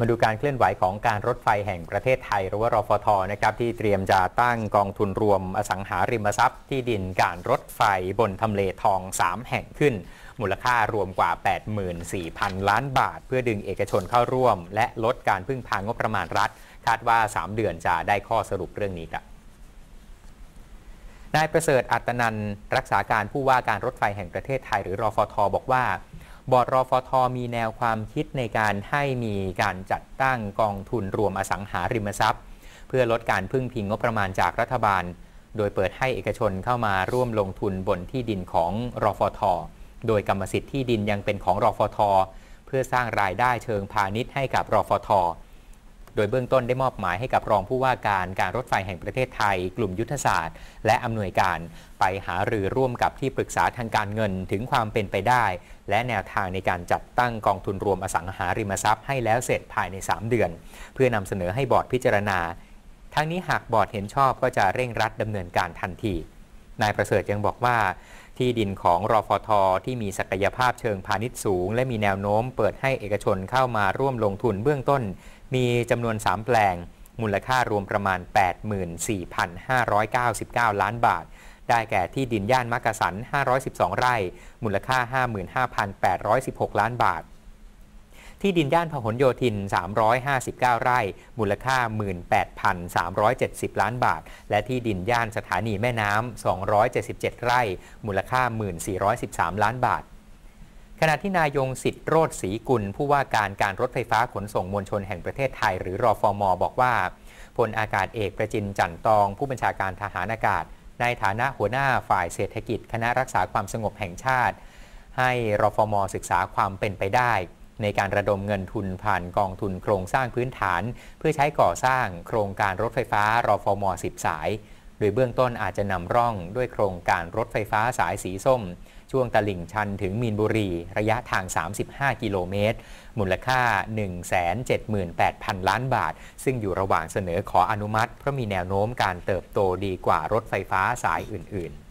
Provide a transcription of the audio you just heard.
มาดูการเคลื่อนไหวของการรถไฟแห่งประเทศไทย หรือว่ารฟทนะครับที่เตรียมจะตั้งกองทุนรวมอสังหาริมทรัพย์ที่ดินการรถไฟบนทำเลทอง 3 แห่งขึ้น มูลค่ารวมกว่า 84,000 ล้านบาท เพื่อดึงเอกชนเข้าร่วมและลดการพึ่งพางบประมาณรัฐ คาดว่า 3 เดือนจะได้ข้อสรุปเรื่องนี้ครับนายประเสริฐอัตนันรักษาการผู้ว่าการรถไฟแห่งประเทศไทย หรือรอฟทบอกว่าบอร์ดรอฟทมีแนวความคิดในการให้มีการจัดตั้งกองทุนรวมอสังหาริมทรัพย์ เพื่อลดการพึ่งพิงงบประมาณจากรัฐบาล โดยเปิดให้เอกชนเข้ามาร่วมลงทุนบนที่ดินของรอฟทโดยกรรมสิทธิ์ที่ดินยังเป็นของรอฟทเพื่อสร้างรายได้เชิงพาณิชย์ให้กับรอฟทโดยเบื้องต้นได้มอบหมายให้กับรองผู้ว่าการ การรถไฟแห่งประเทศไทยกลุ่มยุทธศาสตร์และอำนวยการไปหาหรือร่วมกับที่ปรึกษาทางการเงินถึงความเป็นไปได้ และแนวทางในการจัดตั้งกองทุนรวมอสังหาริมทรัพย์ให้แล้วเสร็จภายใน 3 เดือน เพื่อนำเสนอให้บอร์ดพิจารณา ทั้งนี้หากบอร์ดเห็นชอบก็จะเร่งรัดดำเนินการทันทีนายประเสริฐยังบอกว่า ที่ดินของรอฟทที่มีศักยภาพเชิงพาณิชย์สูง และมีแนวโน้มเปิดให้เอกชนเข้ามาร่วมลงทุนเบื้องต้นมีจำนวน3แปลง มูลค่ารวมประมาณ 84,599 ล้านบาท ได้แก่ที่ดินย่านมักกะสัน 512 ไร่ มูลค่า 55,816 ล้านบาท ที่ดินย่านพหลโยธิน 359 ไร่ มูลค่า 18,370 ล้านบาท และที่ดินย่านสถานีแม่น้ำ277 ไร่ มูลค่า 1,413 ล้านบาทขณะที่นายงสิทธิ์โรธศรีกุล ผู้ว่าการการรถไฟฟ้าขนส่งมวลชนแห่งประเทศไทยหรือรอฟอมอบอกว่าพลอากาศเอกประจินจันตองผู้บัญชาการทหารอากาศ ในฐานะหัวหน้าฝ่ายเศรษฐกิจ คณะรักษาความสงบแห่งชาติ ให้รอฟอมอศึกษาความเป็นไปได้ ในการระดมเงินทุนผ่านกองทุนโครงสร้างพื้นฐาน เพื่อใช้ก่อสร้างโครงการรถไฟฟ้ารอฟอมอสิบสาย โดยเบื้องต้นอาจจะนำร่อง ด้วยโครงการรถไฟฟ้าสายสีส้มช่วงตลิ่งชันถึงมีนบุรีระยะทาง 35 กิโลเมตรมูลค่า 178,000 ล้านบาท ซึ่งอยู่ระหว่างเสนอขออนุมัติ เพราะมีแนวโน้มการเติบโตดีกว่ารถไฟฟ้าสายอื่นๆ